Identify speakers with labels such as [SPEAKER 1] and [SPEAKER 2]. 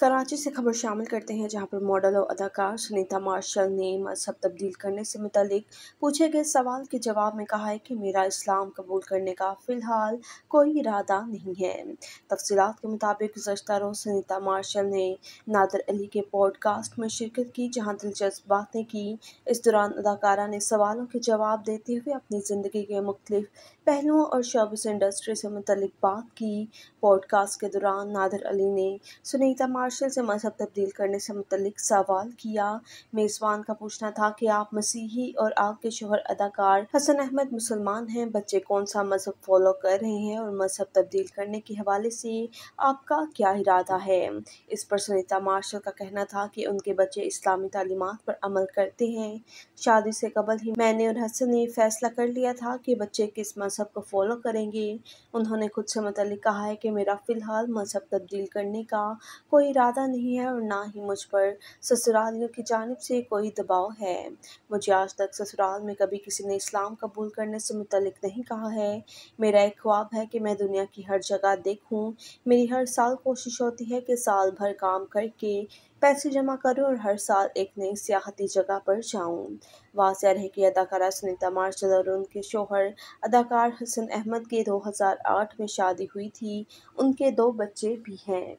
[SPEAKER 1] कराची से खबर शामिल करते हैं जहां पर मॉडल और अदाकार सुनीता मार्शल ने मजहब तब्दील करने से मुतलिक पूछे गए सवाल के जवाब में कहा है कि मेरा इस्लाम कबूल करने का फ़िलहाल कोई इरादा नहीं है तफसीत के मुताबिक गुजशत रोज़ सुनीता मार्शल ने नादर अली के पॉडकास्ट में शिरकत की जहाँ दिलचस्प बातें की इस दौरान अदाकारा ने सवालों के जवाब देते हुए अपनी ज़िंदगी के मुख्तफ पहलुओं और शोबिस इंडस्ट्री से मुतलिक बात की पॉडकास्ट के दौरान नादर अली ने सुनीता मार्शल से मजहब तब्दील करने से मतलब सवाल किया मेज़बान का पूछना था कि आप मसीही और आपके शोहर अदाकार हसन अहमद मुसलमान हैं बच्चे कौन सा मजहब फॉलो कर रहे हैं और मजहब तब्दील करने के हवाले से आपका क्या इरादा है इस पर सुनीता मार्शल का कहना था कि उनके बच्चे इस्लामी तालीमत पर अमल करते हैं शादी से कबल ही मैंने और हसन ने फैसला कर लिया था कि बच्चे किस मजहब को फॉलो करेंगे उन्होंने खुद से मतलब कहा है कि मेरा फ़िलहाल मजहब तब्दील करने का कोई इरादा नहीं है और ना ही मुझ पर ससुरालियों की जानब से कोई दबाव है मुझे आज तक ससुराल में कभी किसी ने इस्लाम कबूल करने से मुतलक नहीं कहा है मेरा एक ख्वाब है कि मैं दुनिया की हर जगह देखूं मेरी हर साल कोशिश होती है कि साल भर काम करके पैसे जमा करूं और हर साल एक नई सियाहती जगह पर जाऊं वाजह है कि अदाकारा सुनीता मार्शल और उनके शोहर अदाकार हसन अहमद की 2008 में शादी हुई थी उनके दो बच्चे भी हैं